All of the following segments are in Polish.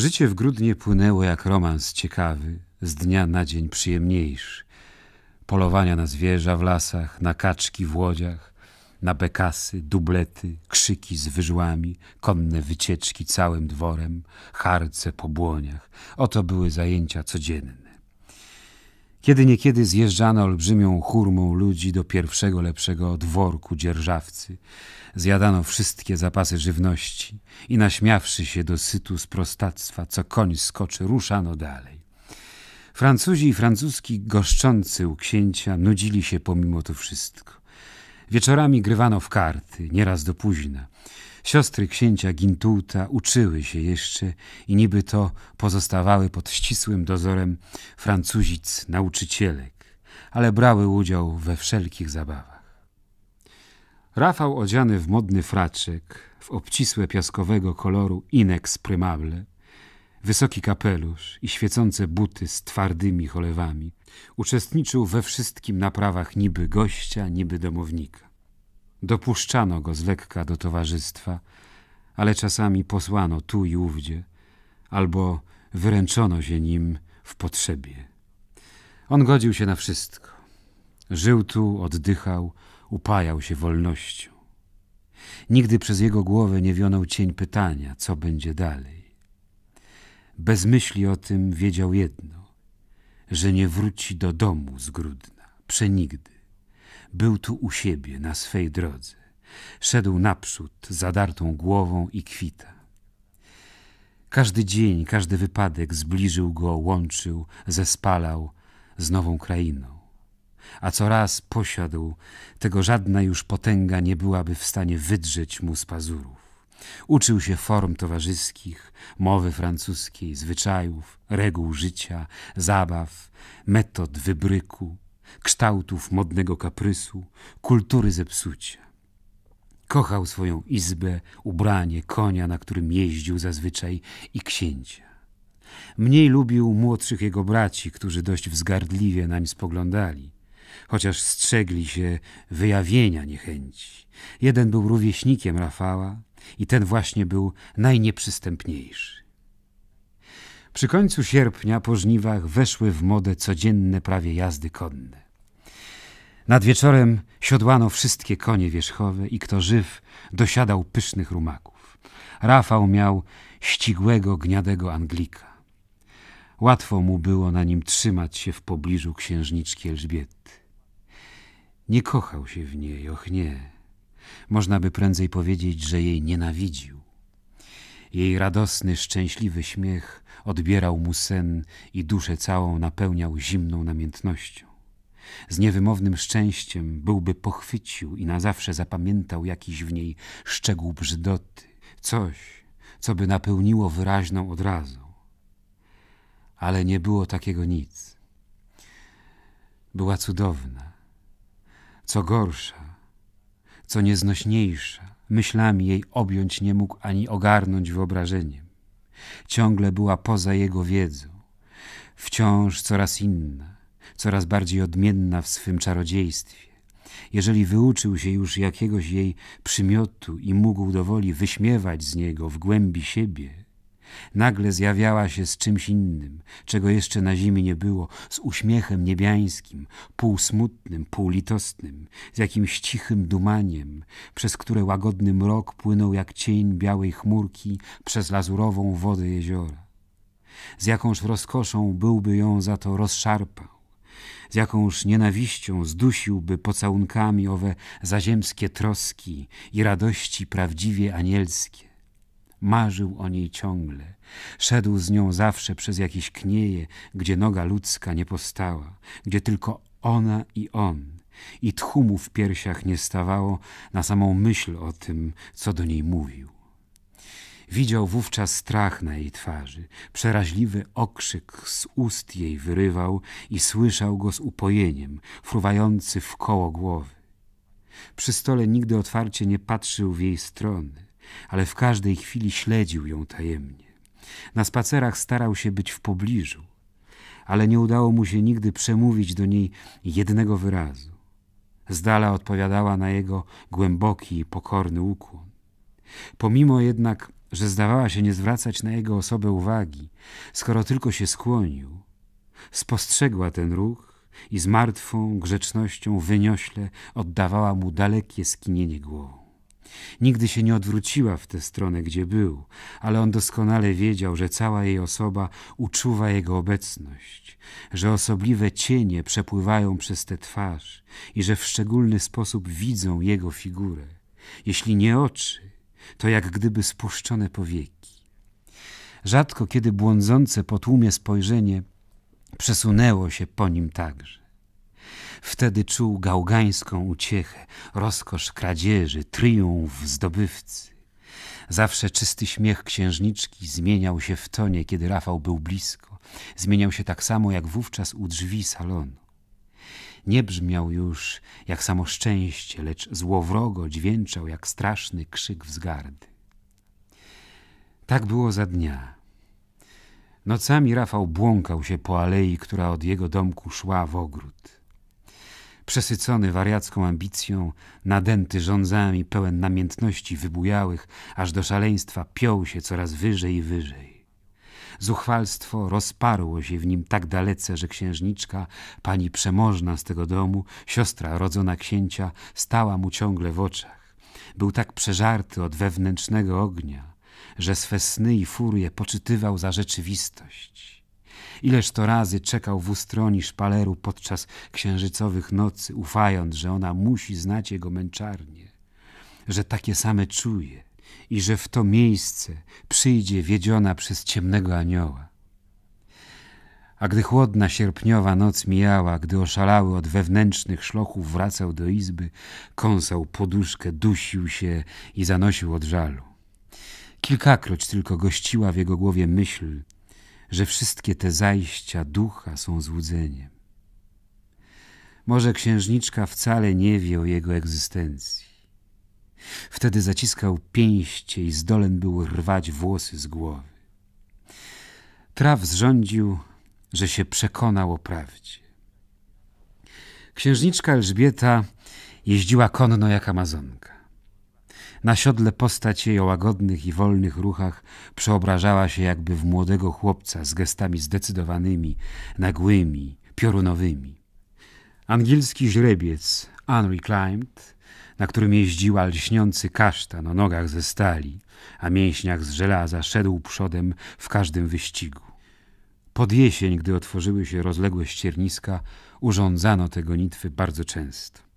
Życie w grudnie płynęło jak romans ciekawy, z dnia na dzień przyjemniejszy. Polowania na zwierza w lasach, na kaczki w łodziach, na bekasy, dublety, krzyki z wyżłami, konne wycieczki całym dworem, harce po błoniach. Oto były zajęcia codzienne. Kiedy niekiedy zjeżdżano olbrzymią hurmą ludzi do pierwszego lepszego dworku dzierżawcy, zjadano wszystkie zapasy żywności i naśmiawszy się do sytu z prostactwa, co koń skoczy, ruszano dalej. Francuzi i francuski goszczący u księcia nudzili się pomimo to wszystko. Wieczorami grywano w karty, nieraz do późna. Siostry księcia Gintułta uczyły się jeszcze i niby to pozostawały pod ścisłym dozorem Francuzic nauczycielek, ale brały udział we wszelkich zabawach. Rafał odziany w modny fraczek, w obcisłe piaskowego koloru inex primable – Wysoki kapelusz i świecące buty z twardymi cholewami. Uczestniczył we wszystkim naprawach, niby gościa, niby domownika. Dopuszczano go z lekka do towarzystwa, ale czasami posłano tu i ówdzie, albo wyręczono się nim w potrzebie. On godził się na wszystko. Żył tu, oddychał, upajał się wolnością. Nigdy przez jego głowę nie wionął cień pytania, co będzie dalej. Bez myśli o tym wiedział jedno, że nie wróci do domu z Grudna, przenigdy. Był tu u siebie, na swej drodze. Szedł naprzód, zadartą głową i kwita. Każdy dzień, każdy wypadek zbliżył go, łączył, zespalał z nową krainą. A co raz posiadł, tego żadna już potęga nie byłaby w stanie wydrzeć mu z pazurów. Uczył się form towarzyskich, mowy francuskiej, zwyczajów, reguł życia, zabaw, metod wybryku, kształtów modnego kaprysu, kultury zepsucia. Kochał swoją izbę, ubranie, konia, na którym jeździł zazwyczaj i księcia. Mniej lubił młodszych jego braci, którzy dość wzgardliwie nań spoglądali, chociaż strzegli się wyjawienia niechęci. Jeden był rówieśnikiem Rafała, i ten właśnie był najnieprzystępniejszy. Przy końcu sierpnia po żniwach weszły w modę codzienne prawie jazdy konne. Nad wieczorem siodłano wszystkie konie wierzchowe i kto żyw dosiadał pysznych rumaków. Rafał miał ścigłego, gniadego Anglika. Łatwo mu było na nim trzymać się w pobliżu księżniczki Elżbiety. Nie kochał się w niej, och nie. Można by prędzej powiedzieć, że jej nienawidził. Jej radosny, szczęśliwy śmiech odbierał mu sen i duszę całą napełniał zimną namiętnością. Z niewymownym szczęściem byłby pochwycił i na zawsze zapamiętał jakiś w niej szczegół brzydoty, coś, co by napełniło wyraźną odrazą. Ale nie było takiego nic. Była cudowna. Co gorsza, co nieznośniejsze, myślami jej objąć nie mógł ani ogarnąć wyobrażeniem. Ciągle była poza jego wiedzą, wciąż coraz inna, coraz bardziej odmienna w swym czarodziejstwie. Jeżeli wyuczył się już jakiegoś jej przymiotu i mógł do woli wyśmiewać z niego w głębi siebie, Nagle zjawiała się z czymś innym, czego jeszcze na ziemi nie było, z uśmiechem niebiańskim, półsmutnym, półlitosnym, z jakimś cichym dumaniem, przez które łagodny mrok płynął jak cień białej chmurki przez lazurową wodę jeziora. Z jakąż rozkoszą byłby ją za to rozszarpał z jakąż nienawiścią zdusiłby pocałunkami owe zaziemskie troski i radości prawdziwie anielskie. Marzył o niej ciągle. Szedł z nią zawsze przez jakieś knieje, gdzie noga ludzka nie postała, gdzie tylko ona i on. I tchumu w piersiach nie stawało na samą myśl o tym, co do niej mówił. Widział wówczas strach na jej twarzy, przeraźliwy okrzyk z ust jej wyrywał i słyszał go z upojeniem, fruwający w koło głowy. Przy stole nigdy otwarcie nie patrzył w jej strony ale w każdej chwili śledził ją tajemnie. Na spacerach starał się być w pobliżu, ale nie udało mu się nigdy przemówić do niej jednego wyrazu. Z dala odpowiadała na jego głęboki i pokorny ukłon. Pomimo jednak, że zdawała się nie zwracać na jego osobę uwagi, skoro tylko się skłonił, spostrzegła ten ruch i z martwą grzecznością wyniośle oddawała mu dalekie skinienie głową. Nigdy się nie odwróciła w tę stronę, gdzie był, ale on doskonale wiedział, że cała jej osoba uczuwa jego obecność, że osobliwe cienie przepływają przez tę twarz i że w szczególny sposób widzą jego figurę. Jeśli nie oczy, to jak gdyby spuszczone powieki. Rzadko kiedy błądzące po tłumie spojrzenie przesunęło się po nim także. Wtedy czuł gałgańską uciechę, rozkosz kradzieży, triumf zdobywcy. Zawsze czysty śmiech księżniczki zmieniał się w tonie, kiedy Rafał był blisko. Zmieniał się tak samo jak wówczas u drzwi salonu. Nie brzmiał już jak samo szczęście, lecz złowrogo dźwięczał jak straszny krzyk wzgardy. Tak było za dnia. Nocami Rafał błąkał się po alei, która od jego domku szła w ogród przesycony wariacką ambicją, nadęty żądzami, pełen namiętności wybujałych, aż do szaleństwa piął się coraz wyżej i wyżej. Zuchwalstwo rozparło się w nim tak dalece, że księżniczka, pani przemożna z tego domu, siostra rodzona księcia, stała mu ciągle w oczach. Był tak przeżarty od wewnętrznego ognia, że swe sny i furie poczytywał za rzeczywistość. Ileż to razy czekał w ustroni szpaleru podczas księżycowych nocy, ufając, że ona musi znać jego męczarnie, że takie same czuje i że w to miejsce przyjdzie wiedziona przez ciemnego anioła. A gdy chłodna sierpniowa noc mijała, gdy oszalały od wewnętrznych szlochów wracał do izby, kąsał poduszkę, dusił się i zanosił od żalu. Kilkakroć tylko gościła w jego głowie myśl, że wszystkie te zajścia ducha są złudzeniem. Może księżniczka wcale nie wie o jego egzystencji. Wtedy zaciskał pięście i zdolen był rwać włosy z głowy. Traw zrządził, że się przekonał o prawdzie. Księżniczka Elżbieta jeździła konno jak Amazonka. Na siodle postać jej o łagodnych i wolnych ruchach przeobrażała się jakby w młodego chłopca z gestami zdecydowanymi, nagłymi, piorunowymi. Angielski źrebiec, unreclimbed, na którym jeździła lśniący kasztan o nogach ze stali, a mięśniach z żelaza szedł przodem w każdym wyścigu. Pod jesień, gdy otworzyły się rozległe ścierniska, urządzano te gonitwy bardzo często.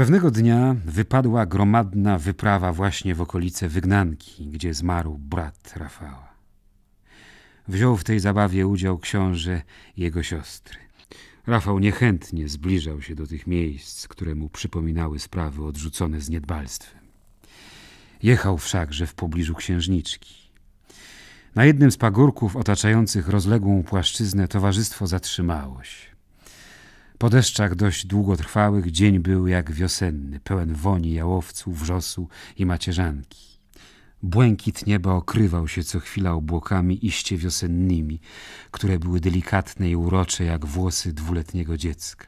Pewnego dnia wypadła gromadna wyprawa właśnie w okolice wygnanki, gdzie zmarł brat Rafała. Wziął w tej zabawie udział książę i jego siostry. Rafał niechętnie zbliżał się do tych miejsc, które mu przypominały sprawy odrzucone z niedbalstwem. Jechał wszakże w pobliżu księżniczki. Na jednym z pagórków otaczających rozległą płaszczyznę towarzystwo zatrzymało się. Po deszczach dość długotrwałych dzień był jak wiosenny, pełen woni jałowcu, wrzosu i macierzanki. Błękit nieba okrywał się co chwila obłokami iście wiosennymi, które były delikatne i urocze jak włosy dwuletniego dziecka.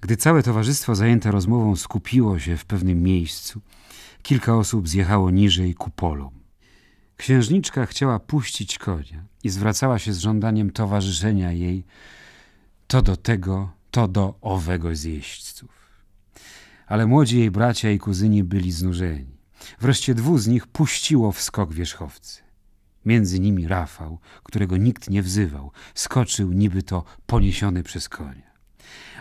Gdy całe towarzystwo zajęte rozmową skupiło się w pewnym miejscu, kilka osób zjechało niżej ku polom. Księżniczka chciała puścić konia i zwracała się z żądaniem towarzyszenia jej to do tego, to do owego z jeźdźców. Ale młodzi jej bracia i kuzyni byli znużeni. Wreszcie dwóch z nich puściło w skok wierzchowcy. Między nimi Rafał, którego nikt nie wzywał, skoczył niby to poniesiony przez konia.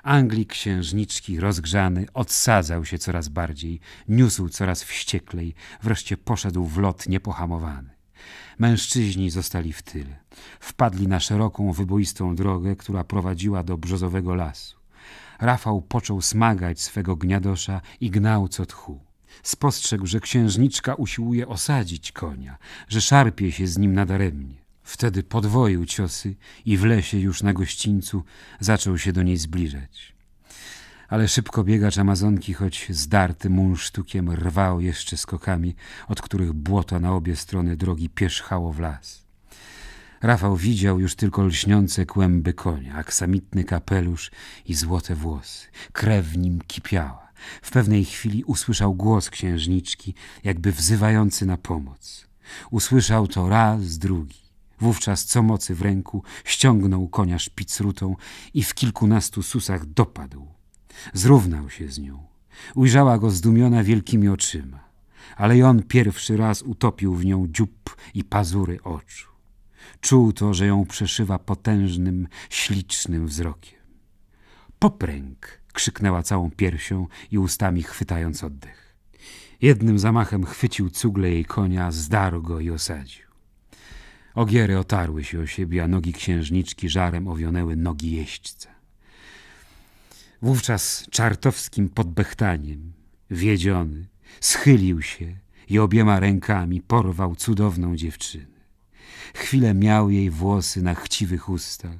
Anglik księżniczki, rozgrzany, odsadzał się coraz bardziej, niósł coraz wścieklej, wreszcie poszedł w lot niepohamowany. Mężczyźni zostali w tyle. Wpadli na szeroką, wyboistą drogę, która prowadziła do brzozowego lasu. Rafał począł smagać swego gniadosza i gnał co tchu. Spostrzegł, że księżniczka usiłuje osadzić konia, że szarpie się z nim nadaremnie. Wtedy podwoił ciosy i w lesie już na gościńcu zaczął się do niej zbliżać ale szybko biegacz Amazonki, choć zdarty sztukiem, rwał jeszcze skokami, od których błoto na obie strony drogi pierzchało w las. Rafał widział już tylko lśniące kłęby konia, aksamitny kapelusz i złote włosy. Krew w nim kipiała. W pewnej chwili usłyszał głos księżniczki, jakby wzywający na pomoc. Usłyszał to raz, drugi. Wówczas co mocy w ręku ściągnął konia szpicrutą i w kilkunastu susach dopadł. Zrównał się z nią. Ujrzała go zdumiona wielkimi oczyma, ale i on pierwszy raz utopił w nią dziób i pazury oczu. Czuł to, że ją przeszywa potężnym, ślicznym wzrokiem. Popręg! krzyknęła całą piersią i ustami chwytając oddech. Jednym zamachem chwycił cugle jej konia, zdarł go i osadził. Ogiery otarły się o siebie, a nogi księżniczki żarem owionęły nogi jeźdźca. Wówczas czartowskim podbechtaniem, wiedziony, schylił się i obiema rękami porwał cudowną dziewczynę. Chwilę miał jej włosy na chciwych ustach,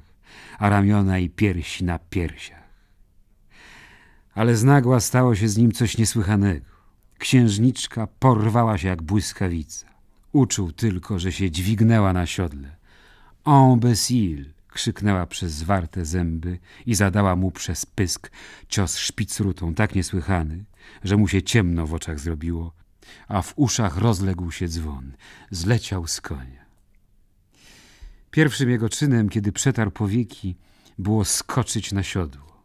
a ramiona i piersi na piersiach. Ale znagła stało się z nim coś niesłychanego. Księżniczka porwała się jak błyskawica. Uczuł tylko, że się dźwignęła na siodle. En imbécile! krzyknęła przez zwarte zęby i zadała mu przez pysk cios szpicrutą tak niesłychany, że mu się ciemno w oczach zrobiło, a w uszach rozległ się dzwon. Zleciał z konia. Pierwszym jego czynem, kiedy przetarł powieki, było skoczyć na siodło.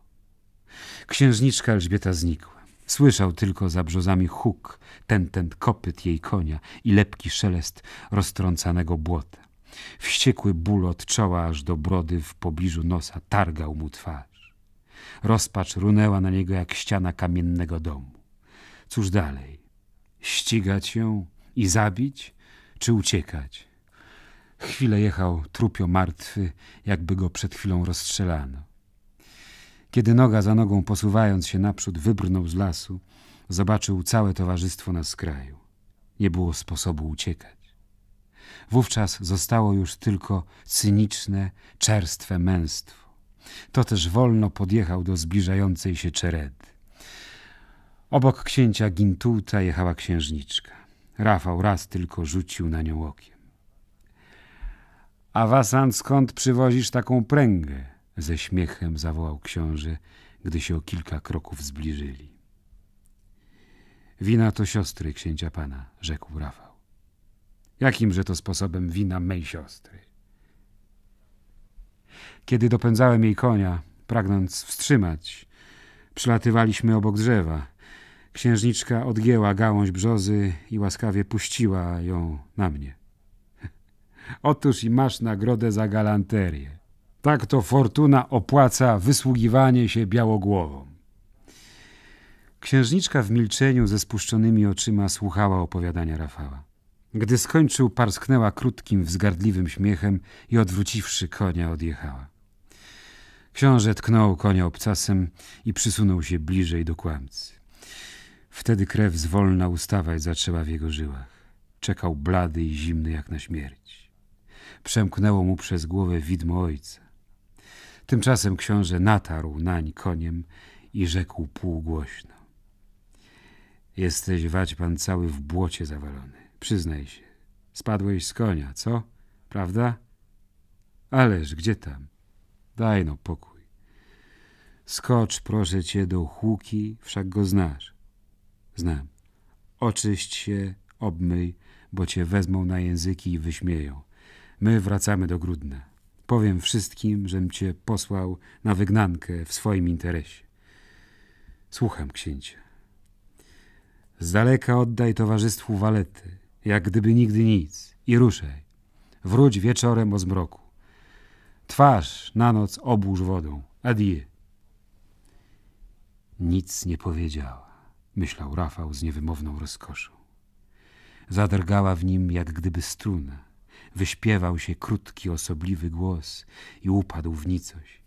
Księżniczka Elżbieta znikła. Słyszał tylko za brzozami huk, ten kopyt jej konia i lepki szelest roztrącanego błota. Wściekły ból od czoła aż do brody w pobliżu nosa targał mu twarz. Rozpacz runęła na niego jak ściana kamiennego domu. Cóż dalej? Ścigać ją i zabić, czy uciekać? Chwilę jechał trupio martwy, jakby go przed chwilą rozstrzelano. Kiedy noga za nogą posuwając się naprzód wybrnął z lasu, zobaczył całe towarzystwo na skraju. Nie było sposobu uciekać. Wówczas zostało już tylko cyniczne, czerstwe męstwo. To też wolno podjechał do zbliżającej się czeredy. Obok księcia Gintułta jechała księżniczka. Rafał raz tylko rzucił na nią okiem. A Wasan, skąd przywozisz taką pręgę? Ze śmiechem zawołał książę, gdy się o kilka kroków zbliżyli. Wina to siostry księcia pana, rzekł Rafał. Jakimże to sposobem wina mej siostry? Kiedy dopędzałem jej konia, pragnąc wstrzymać, przylatywaliśmy obok drzewa. Księżniczka odgięła gałąź brzozy i łaskawie puściła ją na mnie. Otóż i masz nagrodę za galanterię. Tak to fortuna opłaca wysługiwanie się białogłową. Księżniczka w milczeniu ze spuszczonymi oczyma słuchała opowiadania Rafała. Gdy skończył, parsknęła krótkim, wzgardliwym śmiechem i odwróciwszy konia odjechała. Książę tknął konia obcasem i przysunął się bliżej do kłamcy. Wtedy krew zwolna ustawać zaczęła w jego żyłach. Czekał blady i zimny jak na śmierć. Przemknęło mu przez głowę widmo ojca. Tymczasem książę natarł nań koniem i rzekł półgłośno. Jesteś, wać pan, cały w błocie zawalony. Przyznaj się, spadłeś z konia, co? Prawda? Ależ gdzie tam? Daj no pokój. Skocz, proszę cię, do huki, wszak go znasz. Znam. Oczyść się, obmyj, bo cię wezmą na języki i wyśmieją. My wracamy do Grudna. Powiem wszystkim, żem cię posłał na wygnankę w swoim interesie. Słucham księcia. Z daleka oddaj towarzystwu walety jak gdyby nigdy nic, i ruszaj. Wróć wieczorem o zmroku. Twarz na noc obłóż wodą. Adie. Nic nie powiedziała, myślał Rafał z niewymowną rozkoszą. Zadrgała w nim jak gdyby struna. Wyśpiewał się krótki, osobliwy głos i upadł w nicość.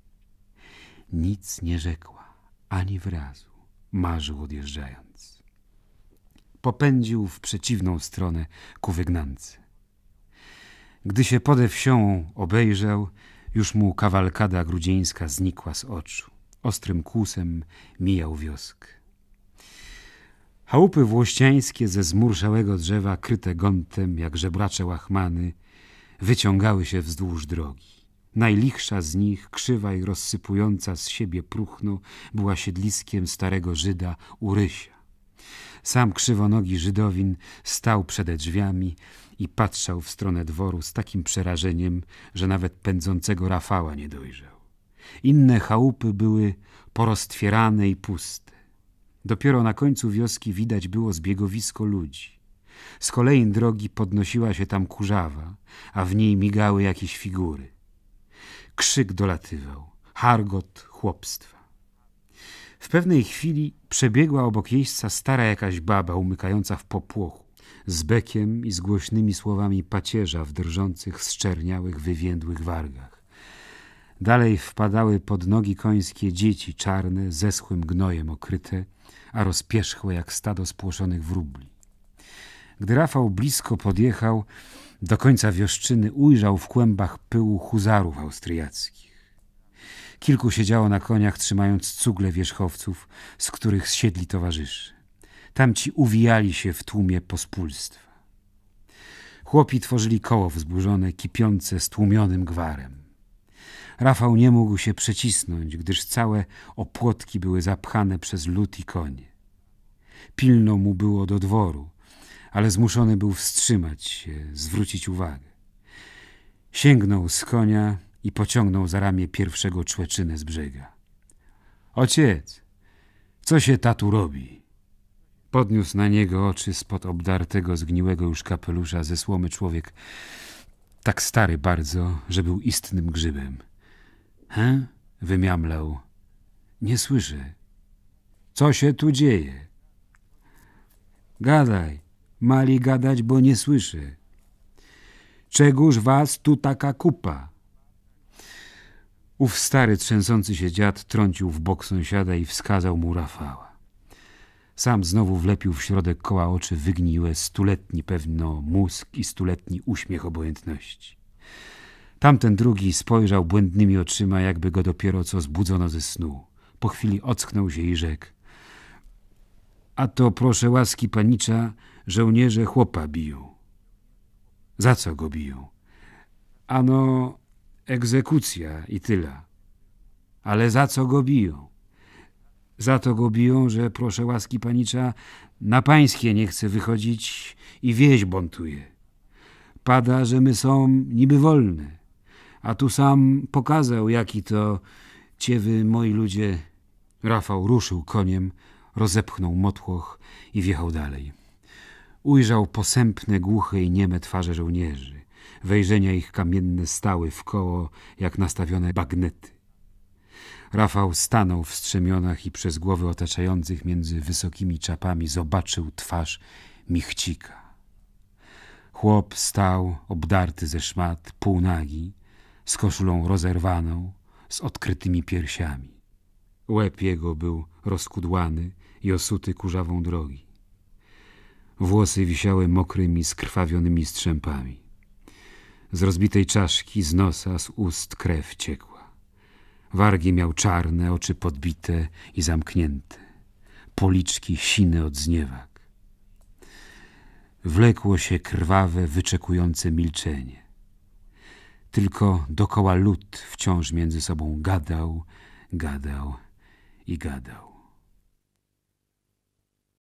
Nic nie rzekła, ani wyrazu, marzył odjeżdżając popędził w przeciwną stronę ku wygnancy. Gdy się pode wsią obejrzał, już mu kawalkada grudzieńska znikła z oczu. Ostrym kłusem mijał wiosk. Chałupy włościańskie ze zmurszałego drzewa, kryte gątem jak żebracze łachmany, wyciągały się wzdłuż drogi. Najlichsza z nich, krzywa i rozsypująca z siebie próchno, była siedliskiem starego Żyda Urysia. Sam krzywonogi Żydowin stał przede drzwiami i patrzał w stronę dworu z takim przerażeniem, że nawet pędzącego Rafała nie dojrzał. Inne chałupy były poroztwierane i puste. Dopiero na końcu wioski widać było zbiegowisko ludzi. Z kolei drogi podnosiła się tam kurzawa, a w niej migały jakieś figury. Krzyk dolatywał, hargot chłopstwa. W pewnej chwili przebiegła obok jeźdźca stara jakaś baba umykająca w popłochu, z bekiem i z głośnymi słowami pacierza w drżących, zczerniałych, wywiędłych wargach. Dalej wpadały pod nogi końskie dzieci czarne, zeschłym gnojem okryte, a rozpierzchłe jak stado spłoszonych wróbli. Gdy Rafał blisko podjechał, do końca wioszczyny ujrzał w kłębach pyłu huzarów austriackich. Kilku siedziało na koniach, trzymając cugle wierzchowców, z których zsiedli towarzyszy. Tamci uwijali się w tłumie pospólstwa. Chłopi tworzyli koło wzburzone, kipiące stłumionym gwarem. Rafał nie mógł się przecisnąć, gdyż całe opłotki były zapchane przez lód i konie. Pilno mu było do dworu, ale zmuszony był wstrzymać się, zwrócić uwagę. Sięgnął z konia, i pociągnął za ramię pierwszego człeczynę z brzega. Ociec, co się tatu robi? Podniósł na niego oczy spod obdartego, zgniłego już kapelusza ze słomy człowiek, tak stary bardzo, że był istnym grzybem. He? Wymiamlał. Nie słyszę. Co się tu dzieje? Gadaj. Mali gadać, bo nie słyszę. Czegóż was tu taka kupa? Ów stary, trzęsący się dziad trącił w bok sąsiada i wskazał mu Rafała. Sam znowu wlepił w środek koła oczy wygniłe, stuletni pewno mózg i stuletni uśmiech obojętności. Tamten drugi spojrzał błędnymi oczyma, jakby go dopiero co zbudzono ze snu. Po chwili ocknął się i rzekł. A to proszę łaski panicza, żołnierze chłopa biją. Za co go biją? Ano, egzekucja i tyle. Ale za co go biją? Za to go biją, że proszę łaski panicza, na pańskie nie chce wychodzić i wieś bontuje. Pada, że my są niby wolne, a tu sam pokazał, jaki to ciewy moi ludzie. Rafał ruszył koniem, rozepchnął motłoch i wjechał dalej. Ujrzał posępne, głuche i nieme twarze żołnierzy wejrzenia ich kamienne stały w koło, jak nastawione bagnety. Rafał stanął w strzemionach i przez głowy otaczających między wysokimi czapami zobaczył twarz Michcika. Chłop stał obdarty ze szmat, półnagi, z koszulą rozerwaną, z odkrytymi piersiami. Łeb jego był rozkudłany i osuty kurzawą drogi. Włosy wisiały mokrymi, skrwawionymi strzępami. Z rozbitej czaszki, z nosa, z ust krew ciekła. Wargi miał czarne, oczy podbite i zamknięte. Policzki sine od zniewak. Wlekło się krwawe, wyczekujące milczenie. Tylko dokoła lud wciąż między sobą gadał, gadał i gadał.